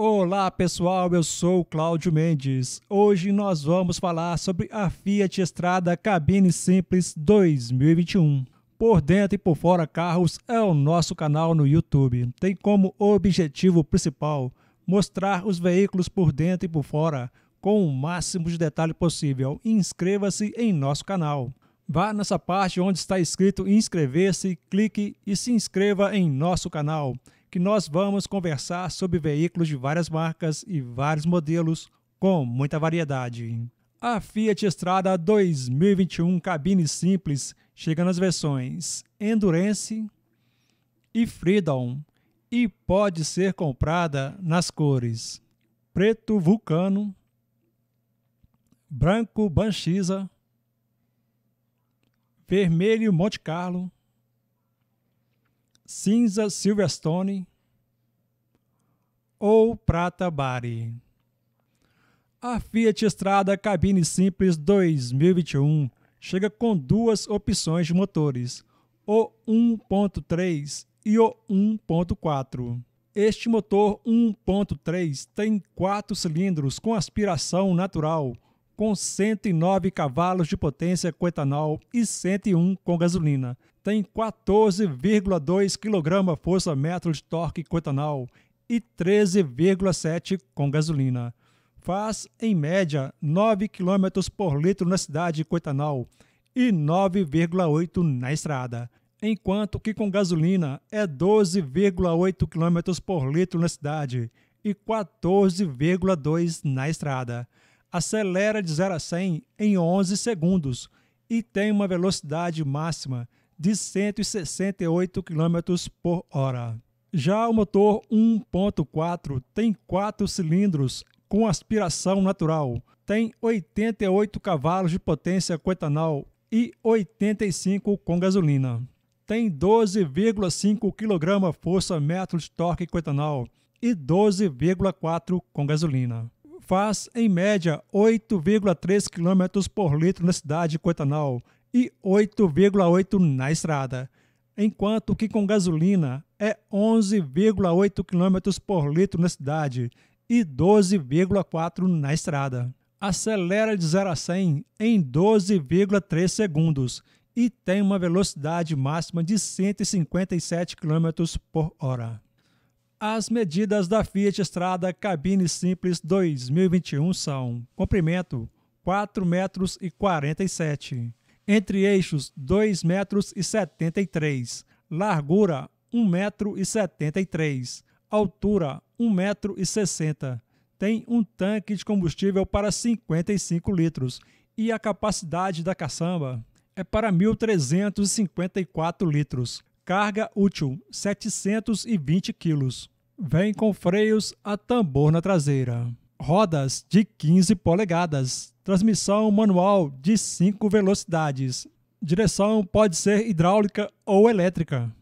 Olá pessoal, eu sou Cláudio Mendes. Hoje nós vamos falar sobre a Fiat Estrada Cabine Simples 2021. Por dentro e por fora carros é o nosso canal no YouTube. Tem como objetivo principal mostrar os veículos por dentro e por fora com o máximo de detalhe possível. Inscreva-se em nosso canal. Vá nessa parte onde está escrito inscrever-se, clique e se inscreva em nosso canal que nós vamos conversar sobre veículos de várias marcas e vários modelos com muita variedade. A Fiat Strada 2021 cabine simples chega nas versões Endurance e Freedom e pode ser comprada nas cores preto vulcano, branco banchiza, vermelho Monte Carlo, cinza Silverstone ou prata Bari. A Fiat Estrada Cabine Simples 2021 chega com duas opções de motores, o 1.3 e o 1.4. Este motor 1.3 tem quatro cilindros com aspiração natural, com 109 cavalos de potência com etanol e 101 com gasolina. Tem 14,2 kg força-metro de torque com etanol e 13,7 com gasolina. Faz, em média, 9 km por litro na cidade com etanol e 9,8 na estrada, enquanto que com gasolina é 12,8 km por litro na cidade e 14,2 na estrada acelera de 0 a 100 em 11 segundos e tem uma velocidade máxima de 168 km por hora. Já o motor 1.4 tem 4 cilindros com aspiração natural, tem 88 cavalos de potência com etanol e 85 com gasolina. Tem 12,5 kgf.m de torque com etanol e 12,4 com gasolina faz, em média, 8,3 km por litro na cidade com etanol e 8,8 na estrada, enquanto que com gasolina é 11,8 km por litro na cidade e 12,4 na estrada. Acelera de 0 a 100 em 12,3 segundos e tem uma velocidade máxima de 157 km por hora. As medidas da Fiat Estrada Cabine Simples 2021 são comprimento 4 metros e 47, entre eixos 2 metros e 73, largura 1 metro e 73, altura 1 metro e 60. Tem um tanque de combustível para 55 litros e a capacidade da caçamba é para 1.354 litros. Carga útil 720 kg. Vem com freios a tambor na traseira. Rodas de 15 polegadas. Transmissão manual de 5 velocidades. Direção pode ser hidráulica ou elétrica.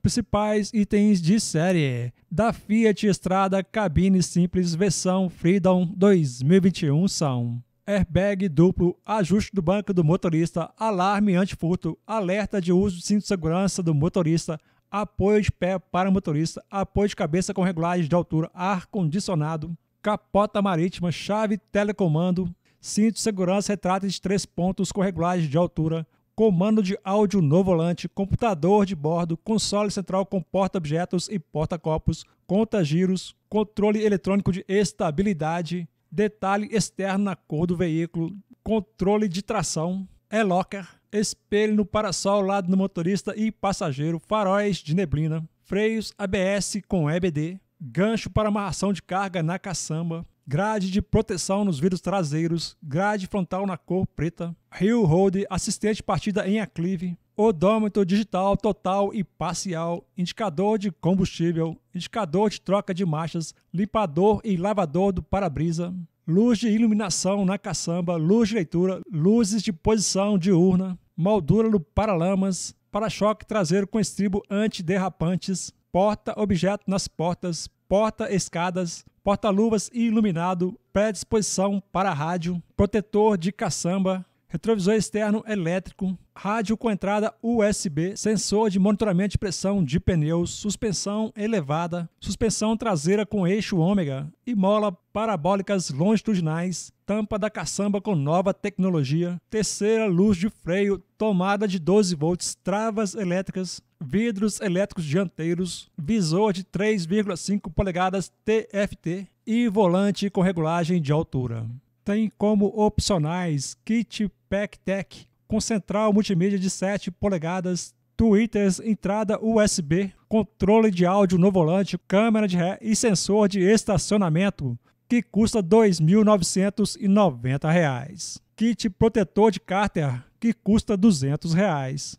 Principais itens de série da Fiat Estrada Cabine Simples versão Freedom 2021 são airbag duplo, ajuste do banco do motorista, alarme antifurto, alerta de uso de cinto de segurança do motorista, apoio de pé para motorista, apoio de cabeça com regulagem de altura, ar-condicionado, capota marítima, chave telecomando, cinto de segurança retrato de três pontos com regulagem de altura, comando de áudio no volante, computador de bordo, console central com porta-objetos e porta-copos, conta-giros, controle eletrônico de estabilidade, detalhe externo na cor do veículo, controle de tração, e-locker, é espelho no parasol ao lado do motorista e passageiro, faróis de neblina, freios ABS com EBD, gancho para amarração de carga na caçamba, grade de proteção nos vidros traseiros, grade frontal na cor preta, Hill Road assistente partida em aclive, odômetro digital total e parcial, indicador de combustível, indicador de troca de marchas, limpador e lavador do para-brisa, luz de iluminação na caçamba, luz de leitura, luzes de posição diurna, moldura para paralamas, para-choque traseiro com estribo antiderrapantes, porta-objeto nas portas, porta-escadas, porta-luvas e iluminado, pré-disposição para rádio, protetor de caçamba, retrovisor externo elétrico, rádio com entrada USB, sensor de monitoramento de pressão de pneus, suspensão elevada, suspensão traseira com eixo ômega e mola parabólicas longitudinais, tampa da caçamba com nova tecnologia, terceira luz de freio, tomada de 12 volts, travas elétricas, vidros elétricos dianteiros, visor de 3,5 polegadas TFT e volante com regulagem de altura tem como opcionais Kit Pack Tech, com central multimídia de 7 polegadas, tweeters, entrada USB, controle de áudio no volante, câmera de ré e sensor de estacionamento, que custa R$ 2.990. Kit protetor de cárter, que custa R$ 200. Reais.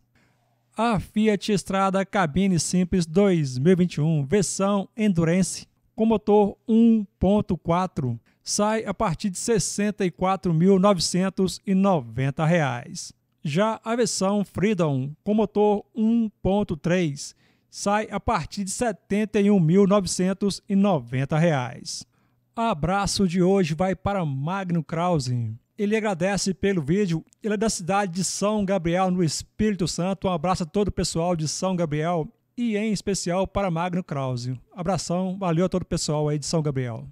A Fiat Estrada Cabine Simples 2021, versão Endurance, com motor 1.4 sai a partir de R$ 64.990. Já a versão Freedom com motor 1.3 sai a partir de R$ 71.990. Abraço de hoje vai para Magno Krause. Ele agradece pelo vídeo. Ele é da cidade de São Gabriel, no Espírito Santo. Um abraço a todo o pessoal de São Gabriel e em especial para Magno Krause. Abração, valeu a todo o pessoal aí de São Gabriel.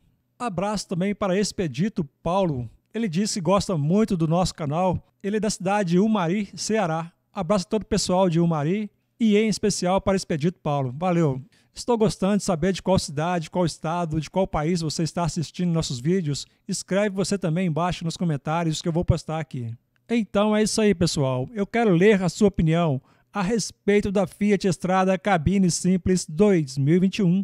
Abraço também para Expedito Paulo. Ele disse que gosta muito do nosso canal. Ele é da cidade de Umari, Ceará. Abraço a todo o pessoal de Umari e em especial para Expedito Paulo. Valeu! Estou gostando de saber de qual cidade, qual estado, de qual país você está assistindo nossos vídeos. Escreve você também embaixo nos comentários que eu vou postar aqui. Então é isso aí, pessoal. Eu quero ler a sua opinião a respeito da Fiat Estrada Cabine Simples 2021